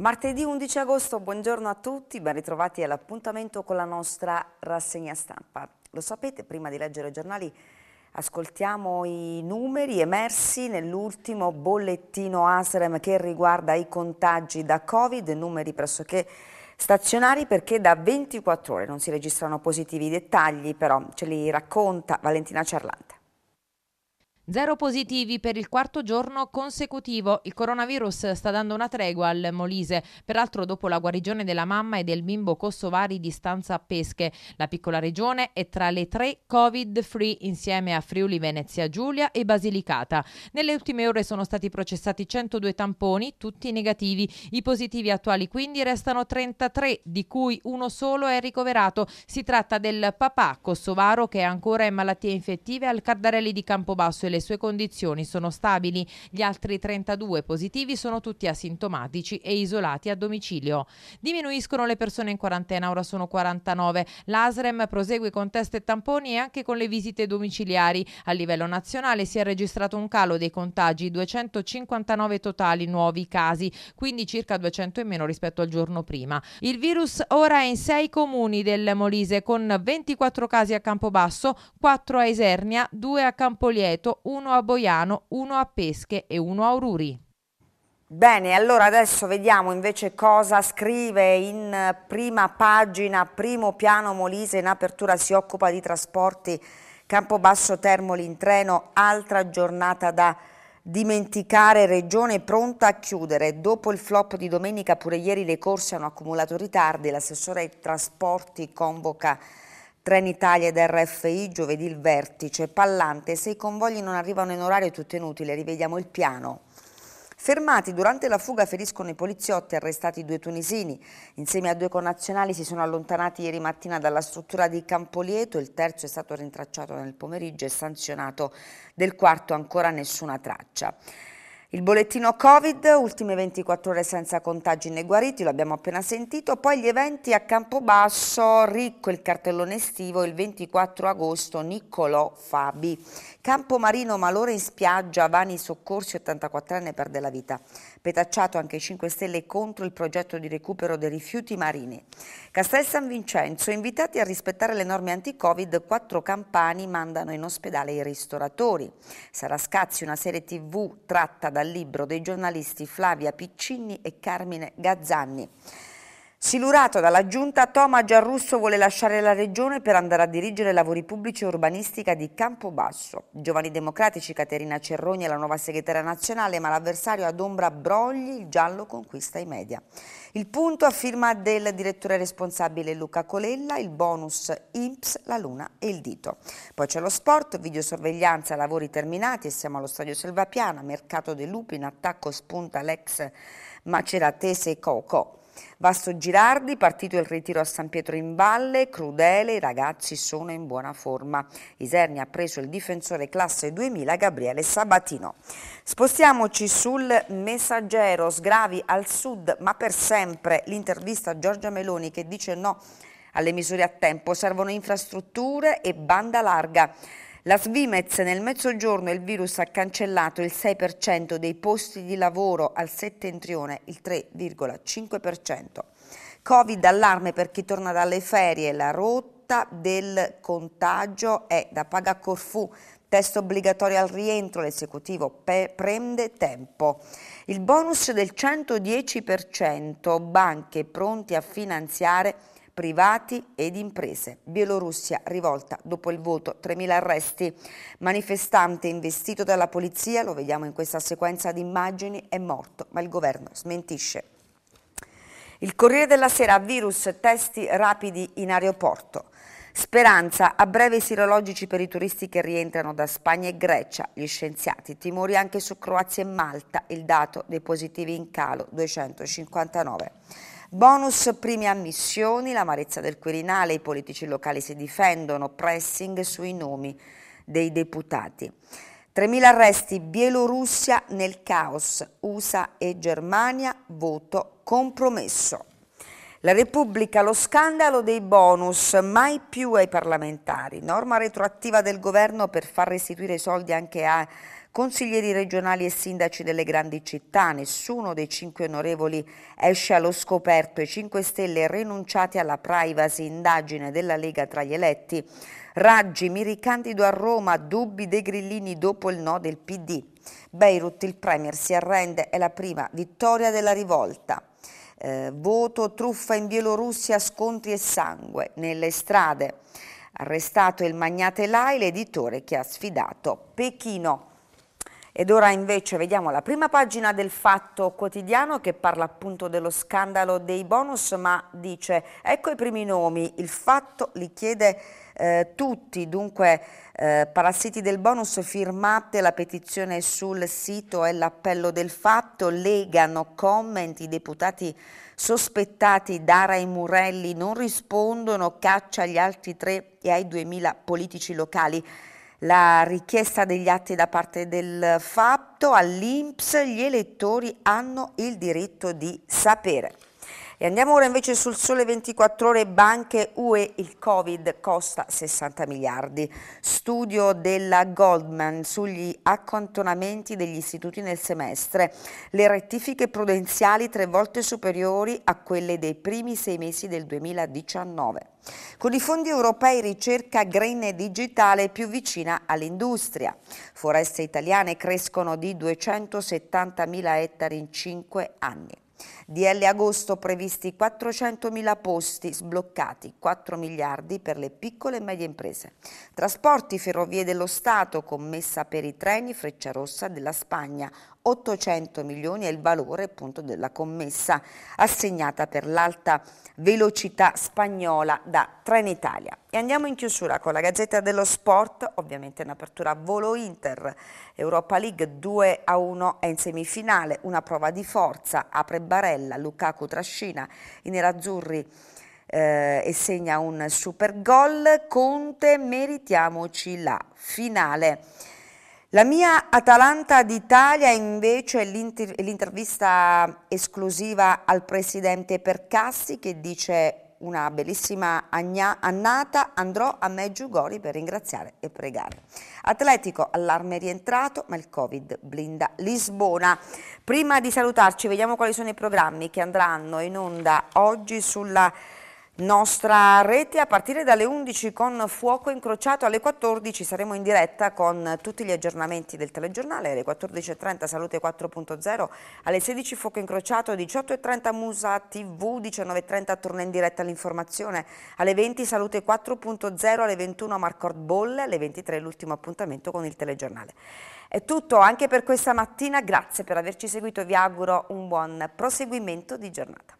Martedì 11 agosto, buongiorno a tutti, ben ritrovati all'appuntamento con la nostra rassegna stampa. Lo sapete, prima di leggere i giornali ascoltiamo i numeri emersi nell'ultimo bollettino ASREM che riguarda i contagi da Covid, numeri pressoché stazionari perché da 24 ore non si registrano positivi. I dettagli però ce li racconta Valentina Cerlante. Zero positivi per il quarto giorno consecutivo. Il coronavirus sta dando una tregua al Molise, peraltro dopo la guarigione della mamma e del bimbo kosovari di Stanza a Pesche. La piccola regione è tra le tre Covid-free insieme a Friuli Venezia Giulia e Basilicata. Nelle ultime ore sono stati processati 102 tamponi, tutti negativi. I positivi attuali quindi restano 33, di cui uno solo è ricoverato. Si tratta del papà kosovaro che è ancora in malattie infettive al Cardarelli di Campobasso e le le sue condizioni sono stabili. Gli altri 32 positivi sono tutti asintomatici e isolati a domicilio. Diminuiscono le persone in quarantena, ora sono 49. L'ASREM prosegue con test e tamponi e anche con le visite domiciliari. A livello nazionale si è registrato un calo dei contagi, 259 totali nuovi casi, quindi circa 200 in meno rispetto al giorno prima. Il virus ora è in sei comuni del Molise con 24 casi a Campobasso, 4 a Isernia, 2 a Campolieto, uno a Boiano, uno a Pesche e uno a Oruri. Bene, allora adesso vediamo invece cosa scrive in prima pagina, primo piano Molise in apertura si occupa di trasporti Campobasso Termoli in treno, altra giornata da dimenticare, Regione pronta a chiudere. Dopo il flop di domenica pure ieri le corse hanno accumulato ritardi, l'assessore ai trasporti convoca Trenitalia ed RFI, giovedì il vertice, Pallante, se i convogli non arrivano in orario tutte inutile, rivediamo il piano. Fermati durante la fuga feriscono i poliziotti, arrestati due tunisini. Insieme a due connazionali si sono allontanati ieri mattina dalla struttura di Campolieto, il terzo è stato rintracciato nel pomeriggio e sanzionato, del quarto ancora nessuna traccia. Il bollettino Covid, ultime 24 ore senza contagi né guariti, lo abbiamo appena sentito, poi gli eventi a Campobasso, ricco il cartellone estivo, il 24 agosto Niccolò Fabi. Campomarino Malore in spiaggia, Vani Soccorsi, 84 anni perde la vita. Petacciato anche 5 Stelle contro il progetto di recupero dei rifiuti marini. Castel San Vincenzo, invitati a rispettare le norme anti-Covid, quattro campani mandano in ospedale i ristoratori. Sarà Scazzi una serie tv tratta da dal libro dei giornalisti Flavia Piccinni e Carmine Gazzanni. Silurato dalla Giunta, Toma Giarrusso vuole lasciare la Regione per andare a dirigere lavori pubblici e urbanistica di Campobasso. Giovani Democratici, Caterina Cerroni è la nuova segretaria nazionale, ma l'avversario ad ombra Brogli, il giallo conquista i media. Il punto a firma del direttore responsabile Luca Colella, il bonus IMPS, la luna e il dito. Poi c'è lo sport, videosorveglianza, lavori terminati e siamo allo stadio Selvapiana, mercato dei lupi, in attacco spunta l'ex maceratese Coco. Vasto Girardi, partito il ritiro a San Pietro in Valle, crudele, i ragazzi sono in buona forma. Iserni ha preso il difensore classe 2000 Gabriele Sabatino. Spostiamoci sul messaggero, sgravi al sud ma per sempre, l'intervista a Giorgia Meloni che dice no alle misure a tempo, servono infrastrutture e banda larga. La Svimez nel mezzogiorno il virus ha cancellato il 6% dei posti di lavoro, al settentrione il 3,5%. Covid allarme per chi torna dalle ferie, la rotta del contagio è da paga a Corfù, test obbligatorio al rientro, l'esecutivo prende tempo. Il bonus del 110%, banche pronti a finanziare privati ed imprese. Bielorussia rivolta dopo il voto, 3.000 arresti. Manifestante investito dalla polizia, lo vediamo in questa sequenza di immagini, è morto, ma il governo smentisce. Il Corriere della Sera, virus, testi rapidi in aeroporto. Speranza, a breve i sirologici per i turisti che rientrano da Spagna e Grecia, gli scienziati, timori anche su Croazia e Malta, il dato dei positivi in calo 259. Bonus prime ammissioni, l'amarezza del Quirinale, i politici locali si difendono, pressing sui nomi dei deputati. 3.000 arresti, Bielorussia nel caos, USA e Germania, voto compromesso. La Repubblica, lo scandalo dei bonus, mai più ai parlamentari, norma retroattiva del governo per far restituire i soldi anche a Consiglieri regionali e sindaci delle grandi città, nessuno dei cinque onorevoli esce allo scoperto. I 5 Stelle rinunciati alla privacy, indagine della Lega tra gli eletti. Raggi, mi ricandido a Roma, dubbi dei grillini dopo il no del PD. Beirut, il Premier si arrende, è la prima vittoria della rivolta. Eh, voto, truffa in Bielorussia, scontri e sangue nelle strade. Arrestato il magnate Lai, l'editore che ha sfidato Pechino. Ed ora invece vediamo la prima pagina del Fatto Quotidiano che parla appunto dello scandalo dei bonus ma dice ecco i primi nomi, il Fatto li chiede eh, tutti, dunque eh, parassiti del bonus firmate la petizione sul sito e l'appello del Fatto, legano commenti, i deputati sospettati Dara e Murelli non rispondono, caccia agli altri tre e ai 2000 politici locali la richiesta degli atti da parte del fatto all'Inps, gli elettori hanno il diritto di sapere. E andiamo ora invece sul sole 24 ore banche UE, il Covid costa 60 miliardi. Studio della Goldman sugli accantonamenti degli istituti nel semestre. Le rettifiche prudenziali tre volte superiori a quelle dei primi sei mesi del 2019. Con i fondi europei ricerca green e digitale più vicina all'industria. Foreste italiane crescono di 270 mila ettari in cinque anni. DL agosto previsti 400.000 posti, sbloccati 4 miliardi per le piccole e medie imprese. Trasporti, ferrovie dello Stato, commessa per i treni, freccia rossa della Spagna, 800 milioni è il valore appunto della commessa assegnata per l'alta velocità spagnola da Trenitalia. E andiamo in chiusura con la Gazzetta dello Sport, ovviamente in apertura volo Inter, Europa League 2 a 1 è in semifinale, una prova di forza, apre Barella, Lukaku trascina i nerazzurri eh, e segna un super gol, Conte meritiamoci la finale. La mia Atalanta d'Italia invece è l'intervista esclusiva al presidente Percassi che dice una bellissima annata andrò a Meggiugori per ringraziare e pregare. Atletico, allarme rientrato, ma il Covid blinda Lisbona. Prima di salutarci, vediamo quali sono i programmi che andranno in onda oggi sulla nostra rete a partire dalle 11 con Fuoco Incrociato, alle 14 saremo in diretta con tutti gli aggiornamenti del telegiornale, alle 14.30 Salute 4.0, alle 16 Fuoco Incrociato, 18.30 Musa TV, 19.30 torna in diretta l'informazione, alle 20 Salute 4.0, alle 21 Marcord Bolle, alle 23 l'ultimo appuntamento con il telegiornale. È tutto anche per questa mattina, grazie per averci seguito, vi auguro un buon proseguimento di giornata.